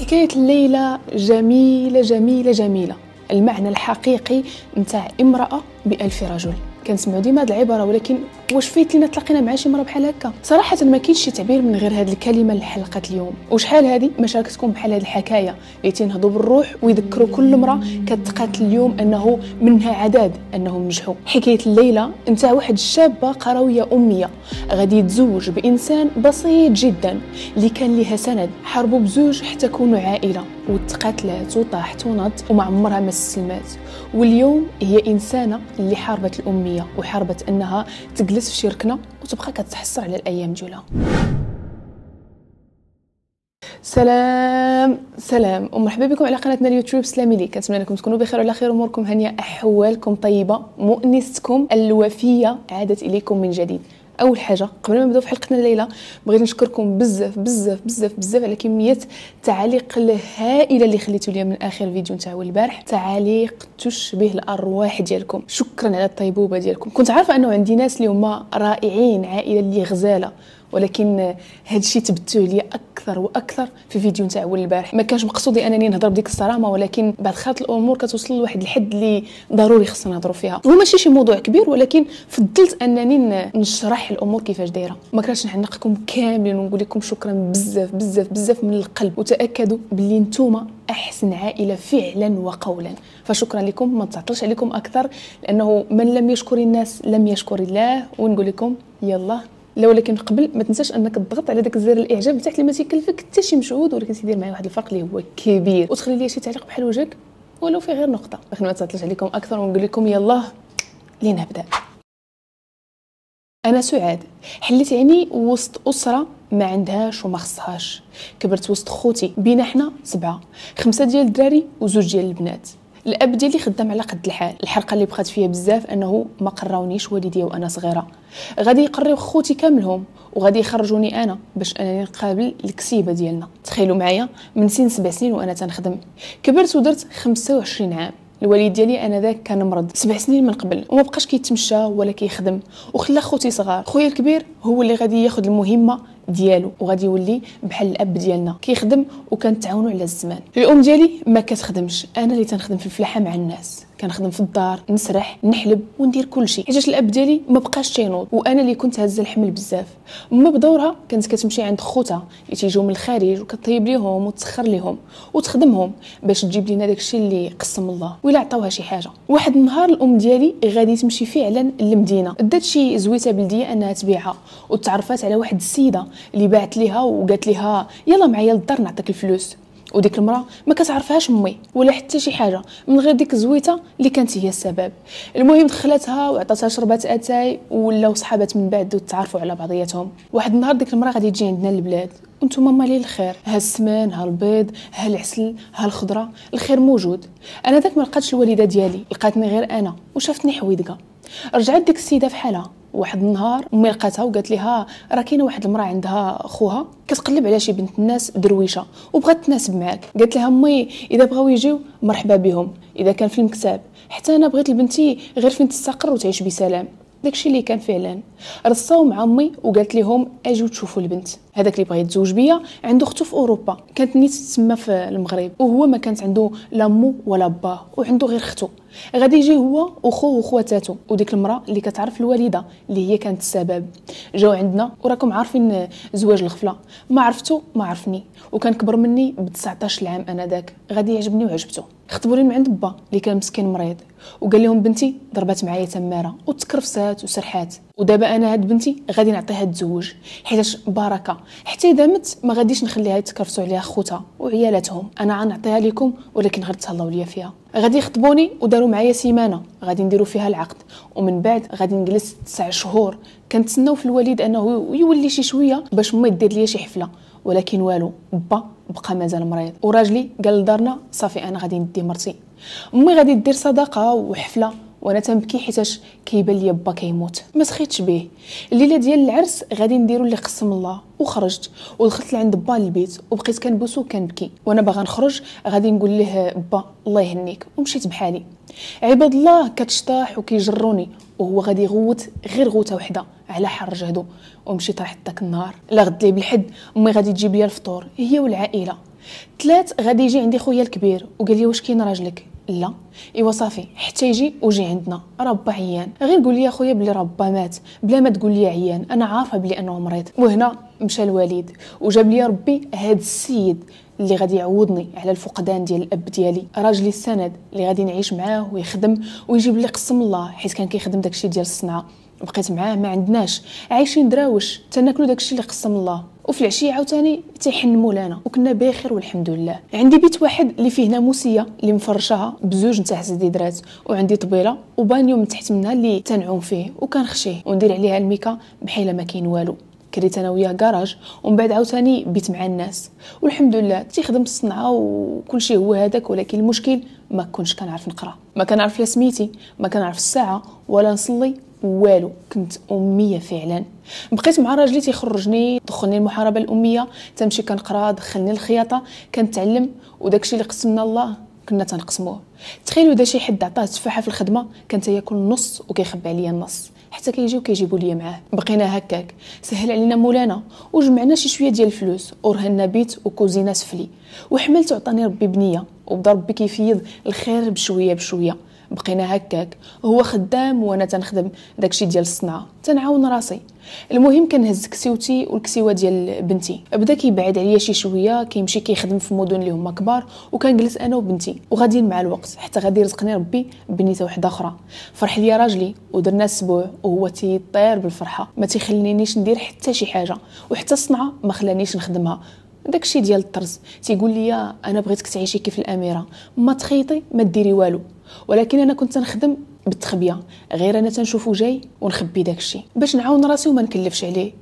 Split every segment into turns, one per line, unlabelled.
حكاية الليلة جميلة جميلة جميلة المعنى الحقيقي متاع امرأة بألف رجل كنسمعوا ديما هاد العباره ولكن واش فايت لينا تلاقينا مع شي مره بحال هكا صراحه ما كاينش شي تعبير من غير هاد الكلمه لحلقه اليوم وشحال هادي مشاركتكم بحال هاد الحكايه اللي تنهضوا بالروح ويذكروا كل امراه كتقاتل اليوم انه منها عدد انهم نجحوا حكايه الليله نتاع واحد الشابه قرويه اميه غادي يتزوج بانسان بسيط جدا اللي كان ليها سند حاربوا بزوج حتى كونوا عائله وتقاتلات وطاحت ونط وما عمرها ما سلمات واليوم هي انسانه اللي حاربت الاميه الوطنيه وحاربت انها تجلس في شي ركنه وتبقى كتحسر على الايام ديالها سلام سلام ومرحبا بكم على قناتنا اليوتيوب سلامي لي كنتمنى انكم تكونوا بخير وعلى خير اموركم هنيه احوالكم طيبه مؤنستكم الوفيه عادت اليكم من جديد اول حاجه قبل ما نبداو في حلقتنا الليله بغيت نشكركم بزاف بزاف بزاف بزاف على كميه التعاليق الهائله اللي خليتوا لي من اخر فيديو نتاعو البارح تعاليق تشبه الارواح ديالكم شكرا على الطيبوبه ديالكم كنت عارفه انه عندي ناس اللي هما رائعين عائله اللي غزاله ولكن هذا الشيء تبتوه لي اكثر واكثر في فيديو نتاع اول البارح ما كانش مقصودي انني نهضر بديك الصرامه ولكن بعد خاطر الامور كتوصل لواحد الحد اللي ضروري خصنا نهضروا فيها هو ماشي شي موضوع كبير ولكن فضلت انني نشرح الامور كيفاش دايره ما كرهتش نحنقكم كاملين ونقول لكم شكرا بزاف بزاف بزاف من القلب وتاكدوا باللي نتوما احسن عائله فعلا وقولا فشكرا لكم ما نتعطلش عليكم اكثر لانه من لم يشكر الناس لم يشكر الله ونقول لكم يلا لا ولكن قبل ما تنساش انك تضغط على داك زر الاعجاب تحت اللي ما تيكلفك حتى شي مجهود ولكن تيدير معايا واحد الفرق اللي هو كبير وتخلي لي شي تعليق بحال وجهك ولو في غير نقطه باش ما تسطلش عليكم اكثر ونقول لكم يلاه لنبدا انا سعاد حليت عيني وسط اسره ما عندهاش وما خصهاش كبرت وسط خوتي بينا حنا سبعه خمسه ديال الدراري وزوج ديال البنات الاب ديالي خدام على قد الحال الحرقه اللي بقات فيا بزاف انه ما قراونيش والديا وانا صغيره غادي يقريو خوتي كاملهم وغادي يخرجوني انا باش انني نقابل الكسيبه ديالنا تخيلوا معايا من سن سبع سنين وانا تنخدم كبرت ودرت 25 عام الوالد ديالي انا ذاك كان مرض سبع سنين من قبل وما بقاش كيتمشى ولا كيخدم وخلى خوتي صغار خويا الكبير هو اللي غادي ياخذ المهمه ديالو وغادي يولي بحال الاب ديالنا كيخدم وكنتعاونوا على الزمان الام ديالي ما كتخدمش انا اللي تنخدم في الفلاحه مع الناس كنخدم في الدار نسرح نحلب وندير كل شيء حيت الاب ديالي ما بقاش تينوض وانا اللي كنت هز الحمل بزاف ما بدورها كانت كتمشي عند خوتها اللي تيجيو من الخارج وكطيب ليهم وتسخر ليهم وتخدمهم باش تجيب لينا داكشي اللي قسم الله ولا عطاوها شي حاجه واحد النهار الام ديالي غادي تمشي فعلا للمدينه دات شي زويته بلديه انها تبيعها وتعرفات على واحد السيده اللي باعت ليها وقالت ليها يلا معايا للدار نعطيك الفلوس وديك المراه ما كتعرفهاش امي ولا حتى شي حاجه من غير ديك الزويته اللي كانت هي السبب المهم دخلتها وعطاتها شربات اتاي ولاو صحابات من بعد وتعرفوا على بعضياتهم واحد النهار ديك المراه غادي تجي عندنا البلاد وانتم مالين الخير ها السمان ها البيض ها العسل ها الخضره الخير موجود انا داك ما لقاتش الوالده ديالي لقاتني غير انا وشافتني حويدقه رجعت ديك السيده في حالها واحد النهار امي لقاتها وقالت لها راه كاينه واحد المراه عندها خوها كتقلب على شي بنت الناس درويشه وبغات تناسب معاك قالت لها امي اذا بغاو يجيو مرحبا بهم اذا كان في المكتب حتى انا بغيت لبنتي غير فين تستقر وتعيش بسلام داكشي اللي كان فعلا رصاو مع امي وقالت لهم اجيو تشوفوا البنت هذاك اللي بغى يتزوج بيا عنده اختو في اوروبا كانت نيت تسمى في المغرب وهو ما كانت عنده لا مو ولا با وعنده غير اختو غادي يجي هو وخوه وخواتاتو وديك المراه اللي كتعرف الوالده اللي هي كانت السبب جاو عندنا وراكم عارفين زواج الغفله ما عرفتو ما عرفني وكان كبر مني ب 19 عام انا ذاك غادي يعجبني وعجبته خطبوني من عند با اللي كان مسكين مريض وقال لهم بنتي ضربات معايا تماره وتكرفسات وسرحات ودابا انا هاد بنتي غادي نعطيها تزوج حيتاش بركه حتى اذا مت ما غاديش نخليها يتكرفسوا عليها خوتها وعيالاتهم انا غنعطيها لكم ولكن غير تهلاو ليا فيها غادي يخطبوني وداروا معايا سيمانه غادي نديروا فيها العقد ومن بعد غادي نجلس تسع شهور كنتسناو في الوالد انه يولي شي شويه باش ما يدير ليا شي حفله ولكن والو با بقى مازال مريض وراجلي قال لدارنا صافي انا غادي ندي مرتي امي غادي دير صداقه وحفله وانا تنبكي حيتاش كيبان ليا با كيموت ما سخيتش به الليله ديال العرس غادي نديرو اللي قسم الله وخرجت ودخلت لعند با البيت وبقيت كنبوسو وكنبكي وانا باغا نخرج غادي نقول ليه با الله يهنيك ومشيت بحالي عباد الله كتشطاح وكيجروني وهو غادي يغوت غير غوته وحده على حر جهدو ومشيت طاح داك النهار لا غد بالحد امي غادي تجيب لي الفطور هي والعائله ثلاث غادي يجي عندي خويا الكبير وقال لي واش كاين راجلك لا ايوا صافي حتى يجي وجي عندنا راه با عيان غير قول لي اخويا بلي ربا مات بلا ما تقول لي عيان انا عارفه بلي انه مريض وهنا مشى الوالد وجاب لي ربي هاد السيد اللي غادي يعوضني على الفقدان ديال الاب ديالي راجلي السند اللي غادي نعيش معاه ويخدم ويجيب لي قسم الله حيت كان كيخدم داكشي ديال الصنعه بقيت معاه ما عندناش عايشين دراوش تناكلو داكشي اللي قسم الله وفي العشيه عاوتاني تيحنموا لنا وكنا بخير والحمد لله عندي بيت واحد اللي فيه ناموسيه اللي مفرشاها بزوج نتاع الزديدرات وعندي طبيله وبانيو من تحت منها اللي تنعوم فيه وكنخشيه وندير عليها الميكا بحال ما كاين والو كريت انا وياه كراج ومن بعد عاوتاني بيت مع الناس والحمد لله تيخدم الصنعه وكل شيء هو هذاك ولكن المشكل ما كنتش كنعرف نقرا ما كنعرف لا سميتي ما كنعرف الساعه ولا نصلي والو كنت اميه فعلا بقيت مع راجلي تيخرجني دخلني المحاربه الاميه تمشي كنقرا دخلني الخياطه كنتعلم وداكشي اللي قسمنا الله كنا تنقسموه تخيلوا اذا شي حد عطاه تفاحه في الخدمه كان تياكل نص وكيخبي عليا النص حتى كيجيو كيجيبوا ليا معاه بقينا هكاك سهل علينا مولانا وجمعنا شي شويه ديال الفلوس ورهنا بيت وكوزينه سفلي وحملت عطاني ربي بنيه وبدا ربي كيفيض الخير بشويه بشويه بقينا هكاك هو خدام وانا تنخدم داكشي ديال الصنعه تنعاون راسي المهم كنهز كسيوتي والكسيوه ديال بنتي بدا كيبعد عليا شي شويه كيمشي كيخدم في مدن اللي هما كبار وكنجلس انا وبنتي وغاديين مع الوقت حتى غادي يرزقني ربي بنيته وحده اخرى فرح ليا راجلي ودرنا اسبوع وهو تيطير بالفرحه ما تيخلينيش ندير حتى شي حاجه وحتى الصنعه ما خلانيش نخدمها داكشي ديال الطرز تيقول لي انا بغيتك تعيشي كيف الاميره ما تخيطي ما ديري والو ولكن انا كنت نخدم بالتخبيه غير انا تنشوفو جاي ونخبي داكشي باش نعاون راسي وما نكلفش عليه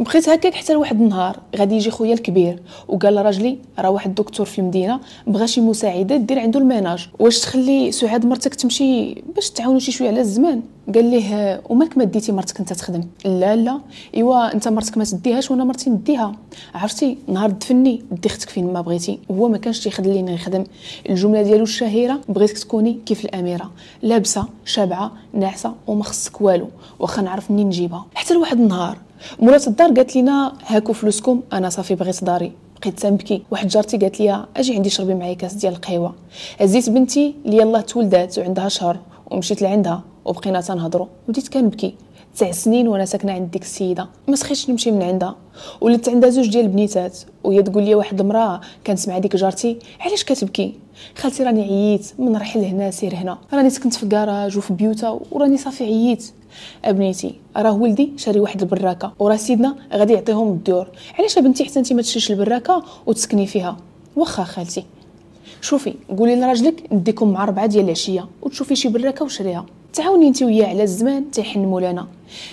بقيت هكاك حتى لواحد النهار غادي يجي خويا الكبير وقال لراجلي راه واحد الدكتور في المدينه بغى شي مساعده دير عنده الميناج واش تخلي سعاد مرتك تمشي باش تعاونوا شي شويه على الزمان قال ليه أه، ومالك ما ديتي مرتك انت تخدم لا لا ايوا انت مرتك ما تديهاش وانا مرتي نديها عرفتي نهار دفني دي اختك فين ما بغيتي هو ما كانش تيخليني نخدم الجمله ديالو الشهيره بغيتك تكوني كيف الاميره لابسه شابعه ناعسه وما خصك والو واخا نعرف منين نجيبها حتى لواحد النهار مرات الدار قالت لنا هاكو فلوسكم انا صافي بغيت داري بقيت تنبكي واحد جارتي قالت لي اجي عندي شربي معايا كاس ديال القهوه هزيت بنتي اللي يلاه تولدات وعندها شهر ومشيت لعندها وبقينا تنهضروا بديت كنبكي تسع سنين وانا ساكنه عند ديك السيده ما سخيتش نمشي من عندها ولدت عندها زوج ديال البنيتات وهي تقول لي واحد المراه مع ديك جارتي علاش كتبكي خالتي راني عييت من رحل هنا سير هنا راني سكنت في كراج وفي بيوتا وراني صافي عييت ابنيتي راه ولدي شاري واحد البراكه وراه سيدنا غادي يعطيهم الدور علاش بنتي حتى انت ما تشريش البراكه وتسكني فيها واخا خالتي شوفي قولي لراجلك نديكم مع ربعه ديال العشيه وتشوفي شي براكه وشريها تعاوني انت وياه على الزمان تيحن مولانا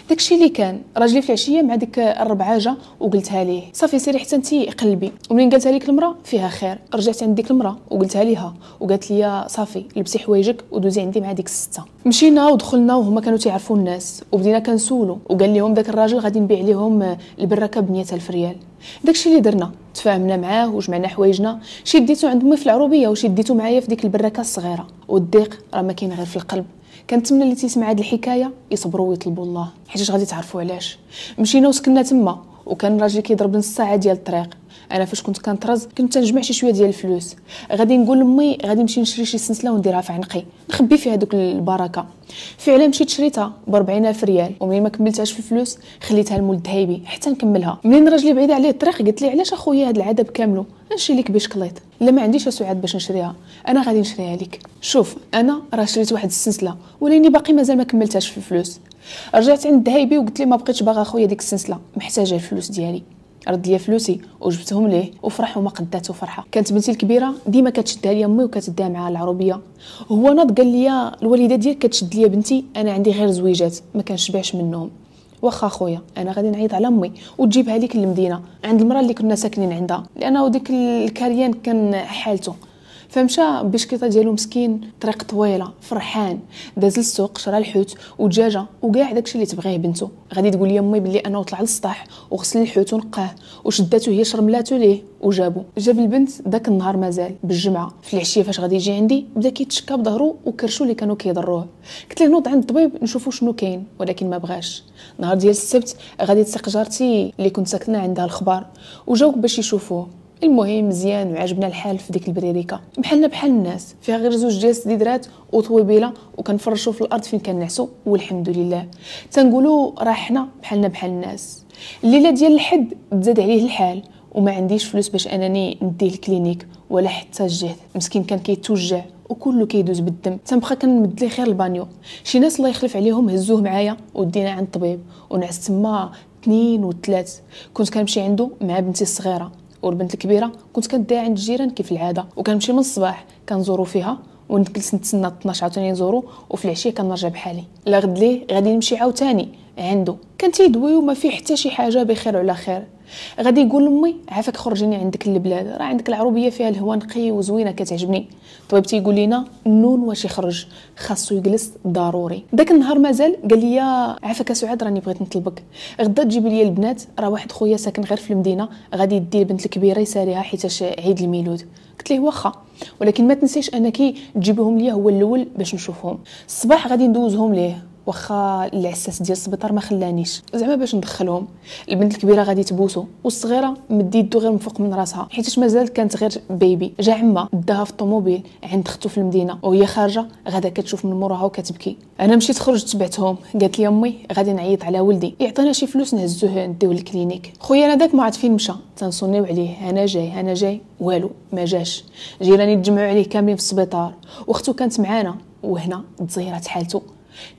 داكشي اللي كان راجلي في العشيه مع ديك الربعه جا وقلتها ليه صافي سيري حتى انت قلبي ومنين قالتها ليك المراه فيها خير رجعت عند ديك المراه وقلتها ليها وقالت لي صافي لبسي حوايجك ودوزي عندي مع ديك السته مشينا ودخلنا وهما كانوا تيعرفوا الناس وبدينا كنسولو وقال لهم داك الراجل غادي نبيع لهم البراكه ب ألف ريال داكشي اللي درنا تفاهمنا معاه وجمعنا حوايجنا شي ديتو عند امي في العروبيه وشي ديتو معايا في ديك البراكه الصغيره والضيق راه ما كاين غير في القلب كنتمنى اللي تيسمع هاد الحكايه يصبروا ويطلبوا الله حيت غادي تعرفوا علاش مشينا وسكننا تما وكان الراجل كيضرب نص ساعه ديال الطريق انا فاش كنت كنطرز كنت تنجمع شي شويه ديال الفلوس غادي نقول لامي غادي نمشي نشري شي سلسله ونديرها في عنقي نخبي فيها دوك البركه فعلا مشيت شريتها ب 40000 ريال وملي ما كملتهاش في الفلوس خليتها لمول دهيبي حتى نكملها منين راجلي بعيد عليه الطريق قلت لي علاش اخويا هاد العذاب كاملو نشري لك بشكليط لا ما عنديش سعاد باش نشريها انا غادي نشريها لك شوف انا راه شريت واحد السلسله وليني باقي مازال ما كملتهاش في الفلوس رجعت عند دهيبي وقلت لي ما بقيتش باغا اخويا ديك السلسله محتاجه الفلوس ديالي رد ليا فلوسي وجبتهم ليه وفرح وما قداتو فرحه كانت بنتي الكبيره ديما كتشدها ليا امي وكتديها معاها العروبيه هو ناض قال ليا الوالده ديالك كتشد ليا بنتي انا عندي غير زويجات ما كنشبعش منهم واخا خويا انا غادي نعيط على امي وتجيبها ليك للمدينه عند المراه اللي كنا ساكنين عندها لانه ديك الكريان كان حالته فمشى بشكيطه ديالو مسكين طريق طويله فرحان داز للسوق شرا الحوت ودجاجه وكاع داكشي اللي تبغيه بنته غادي تقول لي امي بلي انا طلع للسطح وغسل الحوت ونقاه وشداته هي شرملاتو ليه وجابو جاب البنت داك النهار مازال بالجمعه في العشيه فاش غادي يجي عندي بدا كيتشكى بظهرو وكرشو اللي كانوا كيضروه قلت ليه نوض عند الطبيب نشوفو شنو كاين ولكن ما بغاش نهار ديال السبت غادي تسيق جارتي اللي كنت ساكنه عندها الخبار وجاوك باش يشوفوه المهم مزيان وعجبنا الحال في ديك البريريكا بحالنا بحال الناس فيها غير زوج ديال السديدرات وطويبيله وكنفرشوا في الارض فين كنعسوا والحمد لله تنقولوا راه حنا بحالنا بحال الناس الليله ديال الحد تزاد عليه الحال وما عنديش فلوس باش انني نديه الكلينيك ولا حتى الجهد مسكين كان كيتوجع وكله كيدوز بالدم تنبقى كنمد ليه خير البانيو شي ناس الله يخلف عليهم هزوه معايا ودينا عند الطبيب ونعس تما اثنين وثلاث كنت كنمشي عنده مع بنتي الصغيره والبنت الكبيره كنت كندعي عند الجيران كيف العاده وكنمشي من الصباح كنزورو فيها ونجلس نتسنى 12 عاوتاني نزورو وفي العشيه كنرجع بحالي لا غد ليه غادي نمشي عاوتاني عنده كان تيدوي وما فيه حتى شي حاجه بخير وعلى خير غادي يقول لامي عافاك خرجيني عندك البلاد راه عندك العروبيه فيها الهواء نقي وزوينه كتعجبني طبيب تيقول لينا نون واش يخرج خاصو يجلس ضروري داك النهار مازال قال لي عافاك سعاد راني بغيت نطلبك غدا تجيبي لي البنات راه واحد خويا ساكن غير في المدينه غادي يدي البنت الكبيره يساليها حيت عيد الميلود قلت ليه واخا ولكن ما تنسيش انك تجيبهم ليا هو الاول باش نشوفهم الصباح غادي ندوزهم ليه واخا العساس ديال السبيطار ما خلانيش زعما باش ندخلهم البنت الكبيره غادي تبوسو والصغيره مد يدو غير من فوق من راسها حيت مازال كانت غير بيبي جا عمها داها في الطوموبيل عند اختو في المدينه وهي خارجه غادا كتشوف من موراها وكتبكي انا مشيت خرجت تبعتهم قالت لي امي غادي نعيط على ولدي يعطينا شي فلوس نهزوه نديوه للكلينيك خويا انا داك ما عاد فين مشى تنصونيو عليه انا جاي انا جاي والو ما جاش جيراني تجمعوا عليه كاملين في السبيطار واختو كانت معانا وهنا تزيرات حالته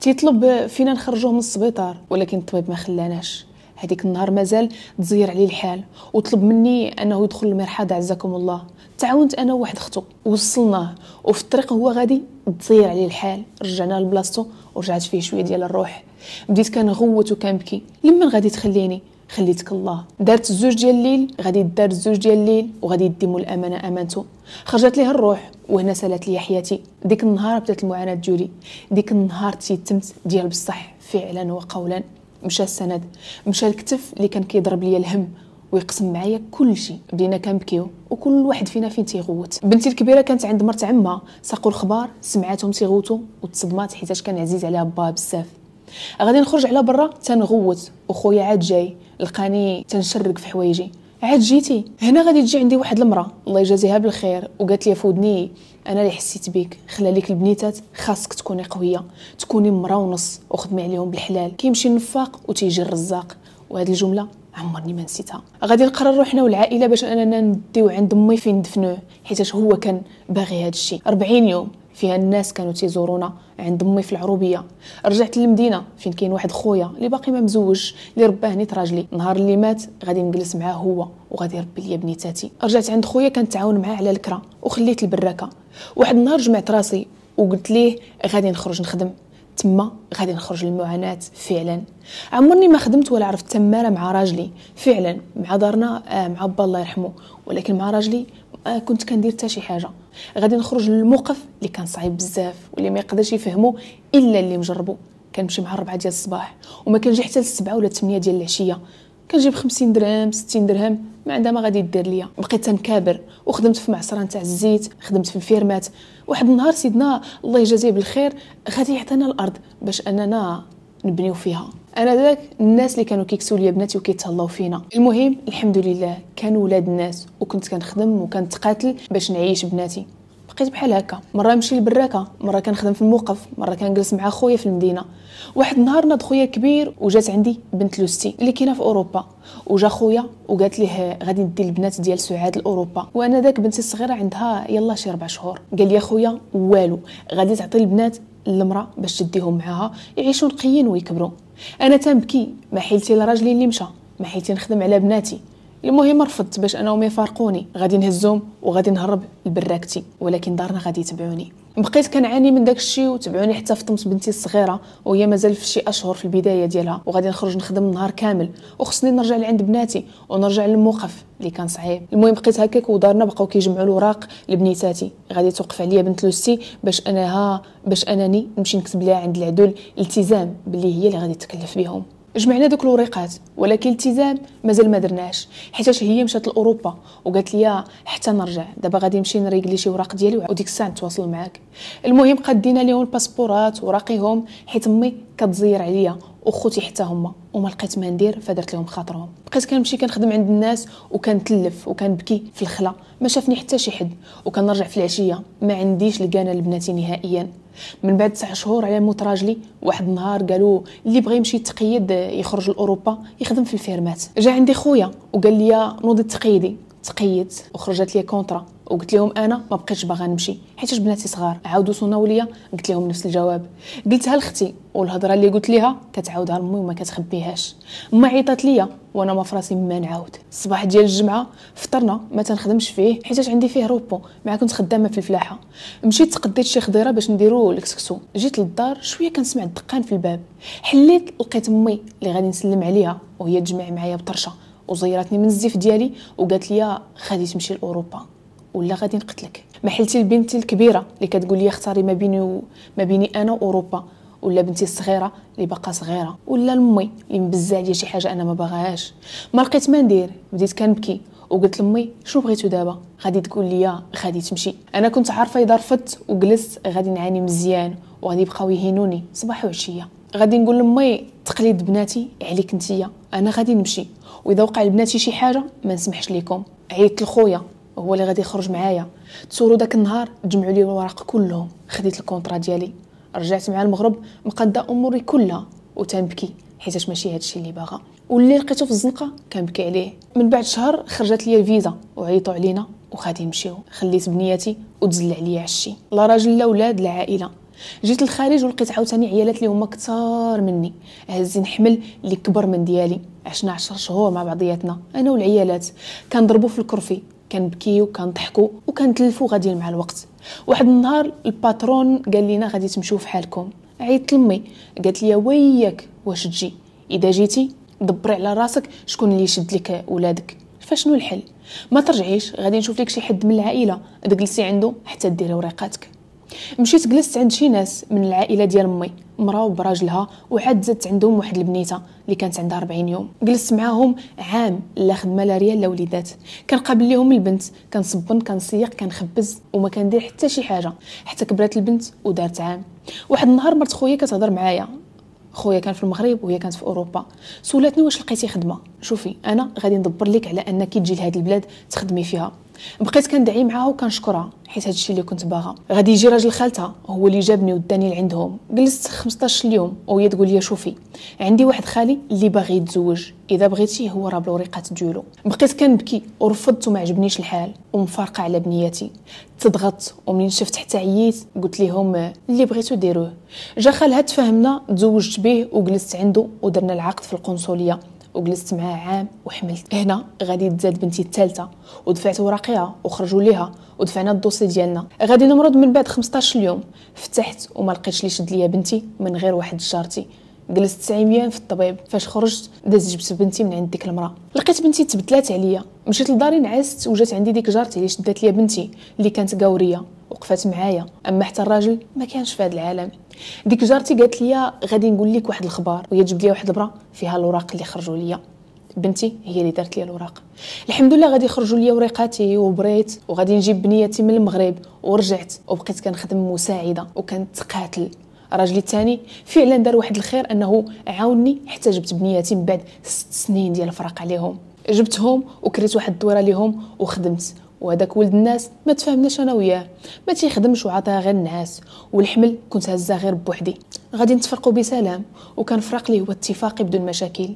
تيطلب فينا نخرجوه من السبيطار ولكن الطبيب ما خلاناش هذيك النهار مازال تزير عليه الحال وطلب مني انه يدخل المرحاض عزكم الله تعاونت انا وواحد اختو وصلناه وفي الطريق هو غادي تزير عليه الحال رجعناه لبلاصتو ورجعت فيه شويه ديال الروح بديت كنغوت وكنبكي لمن غادي تخليني خليتك الله دارت الزوج ديال الليل غادي دار الزوج ديال الليل وغادي يديمو الامانه امانته خرجت ليها الروح وهنا سالت لي حياتي ديك النهار بدات المعاناه ديالي ديك النهار تيتمت ديال بصح فعلا وقولا مشى السند مشى الكتف اللي كان كيضرب ليا الهم ويقسم معايا كل شيء بدينا كنبكيو وكل واحد فينا فين تيغوت بنتي الكبيره كانت عند مرت عمها ساقوا الخبار سمعاتهم تيغوتوا وتصدمات حيتاش كان عزيز عليها با بزاف غادي نخرج على برا تنغوت وخويا عاد جاي لقاني تنشرك في حوايجي عاد جيتي هنا غادي تجي عندي واحد المراه الله يجازيها بالخير وقالت لي فودني انا اللي حسيت بيك خلى ليك البنيتات خاصك تكوني قويه تكوني مرا ونص وخدمي عليهم بالحلال كيمشي النفاق وتيجي الرزاق وهاد الجمله عمرني ما نسيتها غادي نقرر روحنا والعائله باش اننا نديو عند امي فين ندفنوه حيتاش هو كان باغي هذا الشيء 40 يوم فيها الناس كانوا تيزورونا عند امي في العروبيه رجعت للمدينه فين كاين واحد خويا اللي باقي ما مزوجش اللي رباه نيت راجلي نهار اللي مات غادي نجلس معاه هو وغادي يربي ليا بنيتاتي رجعت عند خويا تعاون معاه على الكرا وخليت البراكه واحد النهار جمعت راسي وقلت ليه غادي نخرج نخدم تما غادي نخرج للمعاناة فعلا عمرني ما خدمت ولا عرفت تمارة مع راجلي فعلا مع دارنا آه مع با الله يرحمه ولكن مع راجلي آه، كنت كندير حتى شي حاجه غادي نخرج للموقف اللي كان صعيب بزاف واللي ما يقدرش يفهمه الا اللي مجربو كنمشي مع الربعة ديال الصباح وما كنجي حتى للسبعة ولا الثمانية ديال العشيه كنجيب 50 درهم 60 درهم ما عندها ما غادي دير ليا بقيت تنكابر وخدمت في معصران تاع الزيت خدمت في الفيرمات واحد النهار سيدنا الله يجازيه بالخير غادي يعطينا الارض باش اننا نبنيو فيها انا ذاك الناس اللي كانوا كيكسوا لي بناتي وكيتهلاو فينا المهم الحمد لله كانوا ولاد الناس وكنت كنخدم وكنتقاتل باش نعيش بناتي بقيت بحال هكا مره نمشي للبراكه مره كنخدم في الموقف مره كنجلس مع خويا في المدينه واحد النهار ناض خويا كبير وجات عندي بنت لوستي اللي كاينه في اوروبا وجا خويا وقالت ليه غادي ندي البنات ديال سعاد لاوروبا وانا ذاك بنتي الصغيره عندها يلا شي ربع شهور قال لي خويا والو غادي تعطي البنات للمراه باش تديهم معاها يعيشوا نقيين ويكبروا انا تنبكي ما حيلتي لراجلي اللي مشى ما حيلتي نخدم على بناتي المهم رفضت باش انهم يفارقوني غادي نهزهم وغادي نهرب لبراكتي ولكن دارنا غادي يتبعوني بقيت كنعاني من داك الشيء وتبعوني حتى فطمت بنتي الصغيره وهي مازال في شي اشهر في البدايه ديالها وغادي نخرج نخدم نهار كامل وخصني نرجع لعند بناتي ونرجع للموقف اللي كان صعيب المهم بقيت هكاك ودارنا بقاو كيجمعوا الاوراق لبنيتاتي غادي توقف عليا بنت لوسي باش انها باش انني نمشي نكتب لها عند العدول التزام باللي هي اللي غادي تكلف بهم جمعنا دوك الوريقات ولكن التزام مازال ما درناش حيتاش هي مشات لاوروبا وقالت لي حتى نرجع دابا غادي نمشي نريقلي شي وراق ديالي وديك الساعه نتواصل معاك المهم قدينا ليهم الباسبورات وراقيهم حيت امي كتزير عليا وخوتي حتى هما وما لقيت ما ندير فدرت لهم خاطرهم بقيت كنمشي كنخدم عند الناس وكنتلف وكنبكي في الخلا ما شافني حتى شي حد وكنرجع في العشيه ما عنديش لقانا لبناتي نهائيا من بعد تسع شهور على موت راجلي واحد النهار قالوا اللي بغى يمشي يتقيد يخرج لاوروبا يخدم في الفيرمات جا عندي خويا وقال لي نوضي تقيدي تقيد وخرجت لي كونترا وقلت لهم انا ما بقيتش باغا نمشي حيت بناتي صغار عاودوا صوناو ليا قلت لهم نفس الجواب قلتها لختي والهضره اللي قلت ليها كتعاودها لامي وما كتخبيهاش ما عيطات ليا وانا ما فراسي ما نعاود الصباح ديال الجمعه فطرنا ما تنخدمش فيه حيت عندي فيه روبو مع كنت خدامه في الفلاحه مشيت تقديت شي خضيره باش نديرو الكسكسو جيت للدار شويه كنسمع الدقان في الباب حليت لقيت امي اللي غادي نسلم عليها وهي تجمع معايا بطرشه وزيرتني من الزيف ديالي وقالت لي غادي تمشي لاوروبا ولا غادي نقتلك ما حلتي لبنتي الكبيره اللي كتقول لي اختاري ما بيني و... ما بيني انا واوروبا ولا بنتي الصغيره اللي باقا صغيره ولا لمي اللي مبزه عليا شي حاجه انا ما باغاهاش ما لقيت ما ندير بديت كنبكي وقلت لامي شنو بغيتو دابا غادي تقول لي غادي تمشي انا كنت عارفه اذا رفضت وجلست غادي نعاني مزيان وغادي يبقاو يهينوني صباح وعشيه غادي نقول لامي تقليد بناتي عليك نتيا انا غادي نمشي واذا وقع لبناتي شي حاجه ما نسمحش لكم عيطت لخويا هو اللي غادي يخرج معايا تصوروا داك النهار جمعوا لي الوراق كلهم خديت الكونطرا ديالي رجعت مع المغرب مقدة اموري كلها وتنبكي حيت ماشي هادشي اللي باغا واللي لقيتو في الزنقه كنبكي عليه من بعد شهر خرجت لي الفيزا وعيطوا علينا وغادي نمشيو خليت بنياتي وتزل عليا عشي لا راجل لا ولاد لا عائله جيت للخارج ولقيت عاوتاني عيالات اللي هما كثار مني هازين حمل اللي كبر من ديالي عشنا عشر شهور مع بعضياتنا انا والعيالات كنضربوا في الكرفي كنبكيو وكان وكنتلفوا غاديين مع الوقت واحد النهار الباترون قال لنا غادي تمشيو في حالكم عيط لمي قالت لي وياك واش تجي اذا جيتي دبري على راسك شكون اللي يشد لك ولادك فشنو الحل ما ترجعيش غادي نشوف لك شي حد من العائله تجلسي عنده حتى ديري وريقاتك مشيت جلست عند شي ناس من العائله ديال امي مرا وبراجلها وعاد زدت عندهم واحد البنيته اللي كانت عندها 40 يوم جلست معاهم عام لا خدمه لا ريال لا وليدات كنقابل ليهم البنت كنصبن كنسيق كنخبز وما كندير حتى شي حاجه حتى كبرات البنت ودارت عام واحد النهار مرت خويا كتهضر معايا خويا كان في المغرب وهي كانت في اوروبا سولتني واش لقيتي خدمه شوفي انا غادي ندبر لك على انك تجي لهاد البلاد تخدمي فيها بقيت كندعي معاها وكنشكرها حيت هذا الشيء اللي كنت باغا غادي يجي راجل خالتها هو اللي جابني وداني لعندهم جلست 15 يوم وهي تقول لي شوفي عندي واحد خالي اللي باغي يتزوج اذا بغيتي هو راه بالوريقات ديالو بقيت كنبكي ورفضت وما عجبنيش الحال ومفارقه على بنيتي تضغط ومنين شفت حتى عييت قلت لهم اللي بغيتو ديروه جا خالها تفاهمنا تزوجت به وجلست عنده ودرنا العقد في القنصليه وجلست معاه عام وحملت هنا غادي تزاد بنتي الثالثه ودفعت اوراقها وخرجوا ليها ودفعنا الدوسي ديالنا غادي نمرض من بعد 15 يوم فتحت وما لقيتش لي شد ليا بنتي من غير واحد جارتي جلست 90 ايام في الطبيب فاش خرجت دازت جبت بنتي من عند ديك المراه لقيت بنتي تبدلات عليا مشيت لداري نعست وجات عندي ديك جارتي اللي شدات ليا بنتي اللي كانت قاوريه وقفات معايا اما حتى الراجل ما كانش في هذا العالم ديك جارتي قالت لي غادي نقول لك واحد الخبار وهي تجيب لي واحد البرا فيها الاوراق اللي خرجوا لي بنتي هي اللي دارت لي الاوراق الحمد لله غادي يخرجوا لي وريقاتي وبريت وغادي نجيب بنيتي من المغرب ورجعت وبقيت كنخدم مساعده وكنتقاتل راجلي الثاني فعلا دار واحد الخير انه عاوني حتى جبت بنياتي من بعد ست سنين ديال الفراق عليهم جبتهم وكريت واحد الدويره ليهم وخدمت وهذاك ولد الناس ما تفهمناش انا وياه ما تيخدمش وعطاها غير النعاس والحمل كنت هزاه غير بوحدي غادي نتفرقوا بسلام وكان فراق لي هو اتفاقي بدون مشاكل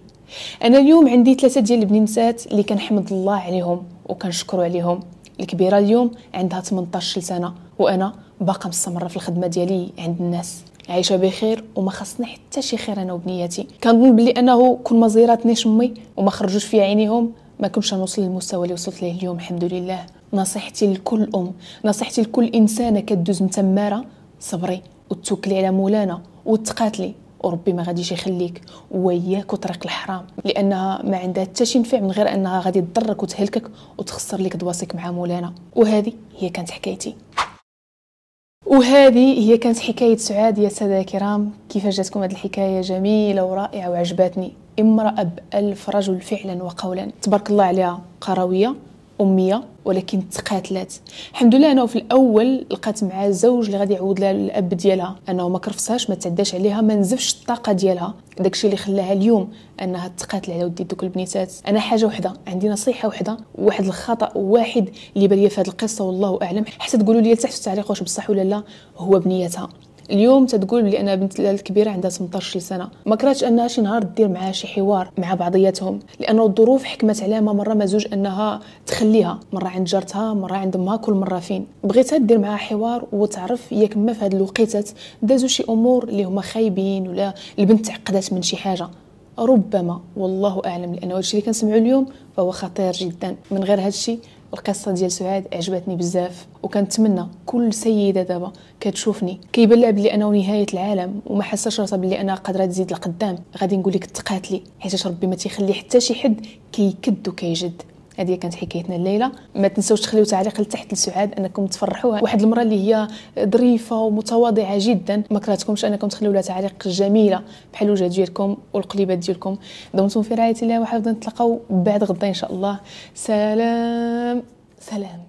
انا اليوم عندي ثلاثه ديال البنينسات اللي كنحمد الله عليهم وكنشكروا عليهم الكبيره اليوم عندها 18 سنه وانا باقا مستمره في الخدمه ديالي عند الناس عايشه بخير وما خصني حتى شي خير انا وبنياتي كنظن بلي انه كون ما زيراتنيش امي وما خرجوش في عينيهم ما كنتش نوصل للمستوى اللي وصلت ليه اليوم الحمد لله نصيحتي لكل ام نصيحتي لكل انسانه كدوز متماره صبري وتوكلي على مولانا وتقاتلي وربي ما غاديش يخليك وياك وطريق الحرام لانها ما عندها حتى شي نفع من غير انها غادي تضرك وتهلكك وتخسر لك دواسك مع مولانا وهذه هي كانت حكايتي وهذه هي كانت حكايه سعاد يا ساده الكرام كيفاش جاتكم هذه الحكايه جميله ورائعه وعجباتني امرأة بألف رجل فعلا وقولا تبارك الله عليها قروية أمية ولكن تقاتلات الحمد لله أنا في الأول لقات مع زوج اللي غادي يعوض لها الأب ديالها أنه ما كرفسهاش ما تعداش عليها ما نزفش الطاقة ديالها داكشي اللي خلاها اليوم انها تقاتل على ودي دوك البنيتات انا حاجه وحده عندي نصيحه وحده واحد الخطا واحد اللي بالي في هذه القصه والله اعلم حتى تقولوا لي تحت في التعليق واش بصح ولا لا هو بنيتها اليوم تتقول بلي انا بنت الكبيره عندها 18 سنه ما كرهتش انها شي نهار دير معها شي حوار مع بعضياتهم لان الظروف حكمت عليها ما مره ما زوج انها تخليها مره عند جارتها مره عند امها كل مره فين بغيتها دير معها حوار وتعرف ياك ما في هاد الوقيتات دازو شي امور اللي هما خايبين ولا البنت تعقدات من شي حاجه ربما والله اعلم لان هادشي اللي كنسمعو اليوم فهو خطير جدا من غير هادشي القصه ديال سعاد عجبتني بزاف وكنتمنى كل سيده دابا كتشوفني كيبان لها بلي انا نهايه العالم وما حاساش راسها بلي انا قادره تزيد لقدام غادي نقول لك تقاتلي حيت ربي ما تيخلي حتى شي حد كيكد وكيجد هذه كانت حكايتنا الليله ما تنساوش تخليو تعليق لتحت لسعاد انكم تفرحوها واحد المره اللي هي ظريفه ومتواضعه جدا ما كرهتكمش انكم تخليو لها تعليق جميله بحال الوجه ديالكم والقليبات ديالكم دمتم في رعايه الله وحفظ نتلاقاو بعد غدا ان شاء الله سلام سلام